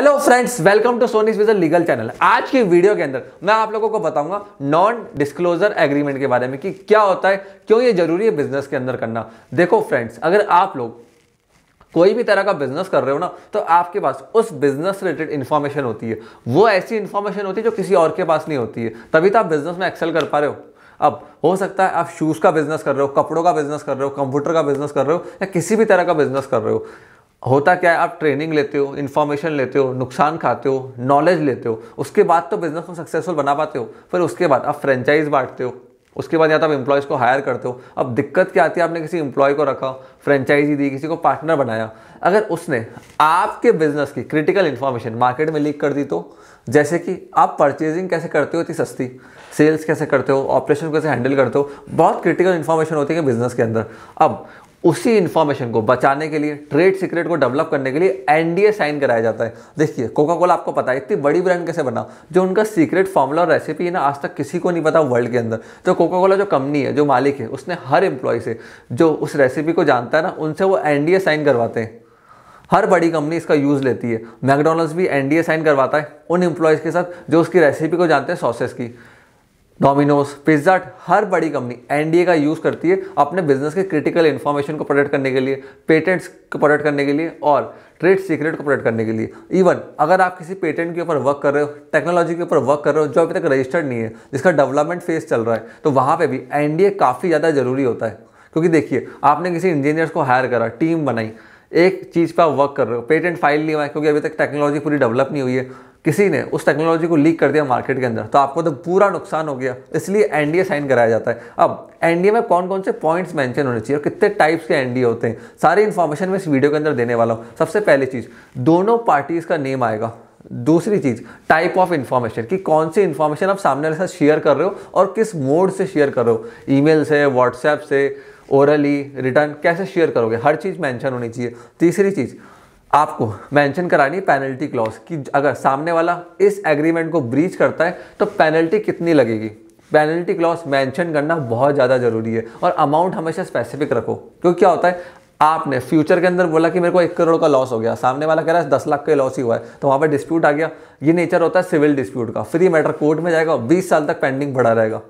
hello friends welcome to Sony special legal channel आज के video के अंदर मैं आप लोगों को बताऊंगा नॉन डिस्क्लोजर एग्रीमेंट के बारे में कि क्या होता है क्यों ये जरूरी है बिजनेस के अंदर करना देखो फ्रेंड्स अगर आप लोग कोई भी तरह का बिजनेस कर रहे हो ना तो आपके पास उस बिजनेस रिलेटेड इन्फॉर्मेशन होती है वो ऐसी इन्फॉर्मेशन होती है जो किसी और के पास नहीं होती है तभी तो आप बिजनेस में एक्सेल कर पा रहे हो अब हो सकता है आप शूज़ का बिजनेस कर रहे हो कपड़ों का बिजनेस कर रहे हो कंप्यूटर का बिजनेस कर रहे हो या किसी भी तरह का बिजनेस कर रहे हो होता क्या है आप ट्रेनिंग लेते हो इन्फॉर्मेशन लेते हो नुकसान खाते हो नॉलेज लेते हो उसके बाद तो बिज़नेस को सक्सेसफुल बना पाते हो फिर उसके बाद आप फ्रेंचाइज बांटते हो उसके बाद या तो आप एम्प्लॉयज़ को हायर करते हो अब दिक्कत क्या आती है आपने किसी एम्प्लॉय को रखा फ्रेंचाइजी दी किसी को पार्टनर बनाया अगर उसने आपके बिजनेस की क्रिटिकल इन्फॉर्मेशन मार्केट में लीक कर दी तो जैसे कि आप परचेजिंग कैसे करते हो इतनी सस्ती सेल्स कैसे करते हो ऑपरेशन कैसे हैंडल करते हो बहुत क्रिटिकल इन्फॉर्मेशन होती है बिजनेस के अंदर अब उसी इन्फॉर्मेशन को बचाने के लिए ट्रेड सीक्रेट को डेवलप करने के लिए एनडीए साइन कराया जाता है देखिए कोका कोला आपको पता है इतनी बड़ी ब्रांड कैसे बना जो उनका सीक्रेट फॉर्मूला और रेसिपी है ना आज तक किसी को नहीं पता वर्ल्ड के अंदर तो कोका कोला जो कंपनी है जो मालिक है उसने हर एम्प्लॉय से जो उस रेसिपी को जानता है ना उनसे वो एनडीए साइन करवाते हैं हर बड़ी कंपनी इसका यूज़ लेती है मैकडोनल्ड्स भी एनडीए साइन करवाता है उन एम्प्लॉयज़ के साथ जो उसकी रेसिपी को जानते हैं सॉसेस की डोमिनोज पिज्जा हर बड़ी कंपनी एनडीए का यूज़ करती है अपने बिजनेस के क्रिटिकल इन्फॉर्मेशन को प्रोटेक्ट करने के लिए पेटेंट्स को प्रोटेक्ट करने के लिए और ट्रेड सीक्रेट को प्रोटेक्ट करने के लिए इवन अगर आप किसी पेटेंट के ऊपर वर्क कर रहे हो टेक्नोलॉजी के ऊपर वर्क कर रहे हो जो अभी तक रजिस्टर्ड नहीं है जिसका डेवलपमेंट फेज चल रहा है तो वहाँ पर भी एनडीए काफ़ी ज़्यादा ज़रूरी होता है क्योंकि देखिए आपने किसी इंजीनियर्स को हायर करा टीम बनाई एक चीज़ पर आप वर्क कर रहे हो पेटेंट फाइल नहीं हुआ है क्योंकि अभी तक टेक्नोलॉजी पूरी डेवलप नहीं हुई है किसी ने उस टेक्नोलॉजी को लीक कर दिया मार्केट के अंदर तो आपको तो पूरा नुकसान हो गया इसलिए एनडीए साइन कराया जाता है अब एनडीए में कौन कौन से पॉइंट्स मेंशन होने चाहिए और कितने टाइप्स के एनडीए होते हैं सारी इन्फॉर्मेशन मैं इस वीडियो के अंदर देने वाला हूँ सबसे पहली चीज़ दोनों पार्टीज़ का नेम आएगा दूसरी चीज़ टाइप ऑफ इंफॉर्मेशन कि कौन सी इन्फॉर्मेशन आप सामने वाले साथ शेयर कर रहे हो और किस मोड से शेयर कर रहे हो ईमेल से व्हाट्सएप से ओरली रिटर्न कैसे शेयर करोगे हर चीज़ मेंशन होनी चाहिए तीसरी चीज़ आपको मेंशन करानी पेनल्टी क्लॉज कि अगर सामने वाला इस एग्रीमेंट को ब्रीच करता है तो पेनल्टी कितनी लगेगी पेनल्टी क्लॉज मेंशन करना बहुत ज़्यादा ज़रूरी है और अमाउंट हमेशा स्पेसिफिक रखो क्योंकि क्या होता है आपने फ्यूचर के अंदर बोला कि मेरे को एक करोड़ का लॉस हो गया सामने वाला कह रहा है दस लाख का लॉस ही हुआ है तो वहाँ पर डिस्प्यूट आ गया ये नेचर होता है सिविल डिस्प्यूट का फ्री मैटर कोर्ट में जाएगा बीस साल तक पेंडिंग बढ़ा रहेगा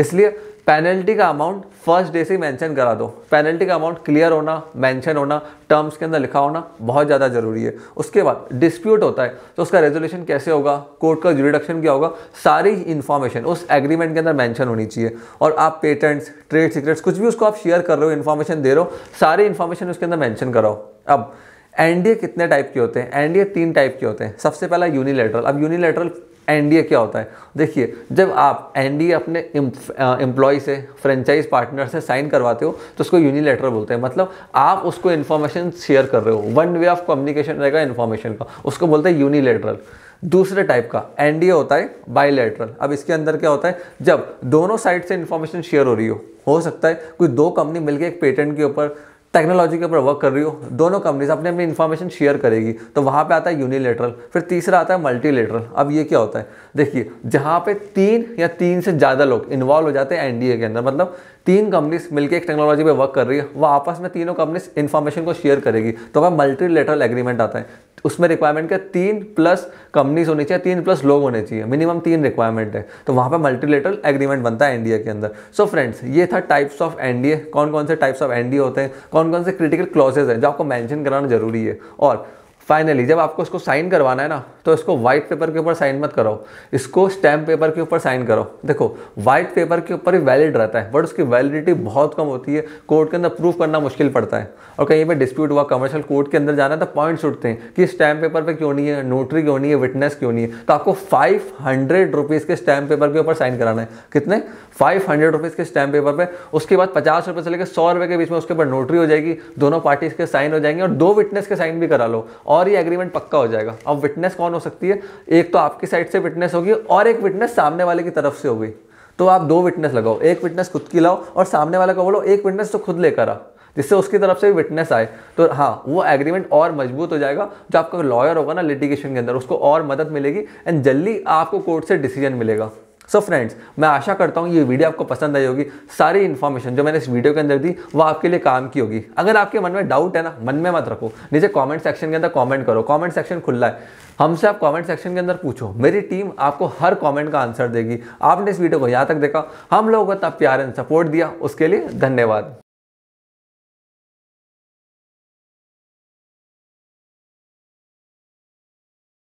इसलिए पेनल्टी का अमाउंट फर्स्ट डे से ही मैंशन करा दो पेनल्टी का अमाउंट क्लियर होना मेंशन होना टर्म्स के अंदर लिखा होना बहुत ज़्यादा ज़रूरी है उसके बाद डिस्प्यूट होता है तो उसका रेजोल्यूशन कैसे होगा कोर्ट का जुडिडक्शन क्या होगा सारी इन्फॉर्मेशन उस एग्रीमेंट के अंदर मैंशन होनी चाहिए और आप पेटेंट्स ट्रेड सीक्रेट्स कुछ भी उसको आप शेयर कर रहे हो इन्फॉर्मेशन दे रहे हो सारी इन्फॉर्मेशन उसके अंदर मैंशन कराओ अब एनडीए कितने टाइप के होते हैं एनडीए तीन टाइप के होते हैं सबसे पहला यूनिलेटरल अब यूनिलेटरल एनडीए क्या होता है देखिए जब आप एनडीए अपने एम्प्लॉय से फ्रेंचाइज पार्टनर से साइन करवाते हो तो उसको यूनिलेटर बोलते हैं मतलब आप उसको इन्फॉर्मेशन शेयर कर रहे हो वन वे ऑफ कम्युनिकेशन रहेगा इन्फॉर्मेशन का उसको बोलते हैं यूनिलेटरल दूसरे टाइप का एनडीए होता है बायोलेटरल अब इसके अंदर क्या होता है जब दोनों साइड से इन्फॉर्मेशन शेयर हो रही हो हो सकता है कोई दो कंपनी मिलकर एक पेटेंट के ऊपर टेक्नोलॉजी के ऊपर वर्क कर रही हो दोनों कंपनीज अपने अपनी इन्फॉर्मेशन शेयर करेगी तो वहाँ पे आता है यूनिलेटरल फिर तीसरा आता है मल्टीलेटरल अब ये क्या होता है देखिए जहाँ पे तीन या तीन से ज़्यादा लोग इन्वॉल्व हो जाते हैं एनडीए के अंदर मतलब तीन कंपनीज मिलकर एक टेक्नोलॉजी पे वर्क कर रही है वह आपस में तीनों कंपनीज इन्फॉर्मेशन को शेयर करेगी तो वह मल्टीलेटरल एग्रीमेंट आता है उसमें रिक्वायरमेंट क्या तीन प्लस कंपनीज होनी चाहिए तीन प्लस लोग होने चाहिए मिनिमम तीन रिक्वायरमेंट है तो वहाँ पर मल्टीलेटरल एग्रीमेंट बनता है एनडीए के अंदर सो so फ्रेंड्स ये था टाइप्स ऑफ एनडीए कौन कौन से टाइप्स ऑफ एनडीए होते हैं कौन कौन से क्रिटिकल क्लॉजेज हैं जो आपको मैंशन कराना जरूरी है और फाइनली जब आपको इसको साइन करवाना है ना तो इसको वाइट पेपर के ऊपर साइन मत करो इसको स्टैम्प पेपर के ऊपर साइन करो देखो वाइट पेपर के ऊपर ही वैलिड रहता है बट उसकी वैलिडिटी बहुत कम होती है कोर्ट के अंदर प्रूफ करना मुश्किल पड़ता है और कहीं पर डिस्प्यूट हुआ कमर्शियल कोर्ट के अंदर जाना तो पॉइंट्स उठते हैं कि स्टैम्प पेपर पर पे क्यों नहीं है नोटरी क्यों नहीं है विटनेस क्यों नहीं है तो आपको फाइव हंड्रेड रुपीज़ के स्टैम्प पेपर के ऊपर साइन कराना है कितने फाइव हंड्रेड रुपीज़ के स्टैम्प पेपर पर उसके बाद पचास रुपये से लेकर सौ रुपये के बीच में उसके ऊपर नोटरी हो जाएगी दोनों पार्टीज के साइन हो जाएंगे और दो विटनेस के साइन भी करा लो और ये एग्रीमेंट पक्का हो जाएगा अब विटनेस कौन हो सकती है एक तो आपकी साइड से विटनेस होगी और एक विटनेस सामने वाले की तरफ से होगी तो आप दो विटनेस लगाओ एक विटनेस खुद की लाओ और सामने वाले को बोलो एक विटनेस तो खुद लेकर आ जिससे उसकी तरफ से भी विटनेस आए तो हाँ वो एग्रीमेंट और मजबूत हो जाएगा जो आपका लॉयर होगा ना लिटिगेशन के अंदर उसको और मदद मिलेगी एंड जल्दी आपको कोर्ट से डिसीजन मिलेगा सो so फ्रेंड्स मैं आशा करता हूँ ये वीडियो आपको पसंद आई होगी सारी इन्फॉर्मेशन जो मैंने इस वीडियो के अंदर दी वो आपके लिए काम की होगी अगर आपके मन में डाउट है ना मन में मत रखो नीचे कमेंट सेक्शन के अंदर कमेंट करो कमेंट सेक्शन खुला है हमसे आप कमेंट सेक्शन के अंदर पूछो मेरी टीम आपको हर कमेंट का आंसर देगी आपने इस वीडियो को यहाँ तक देखा हम लोगों को इतना प्यार एंड सपोर्ट दिया उसके लिए धन्यवाद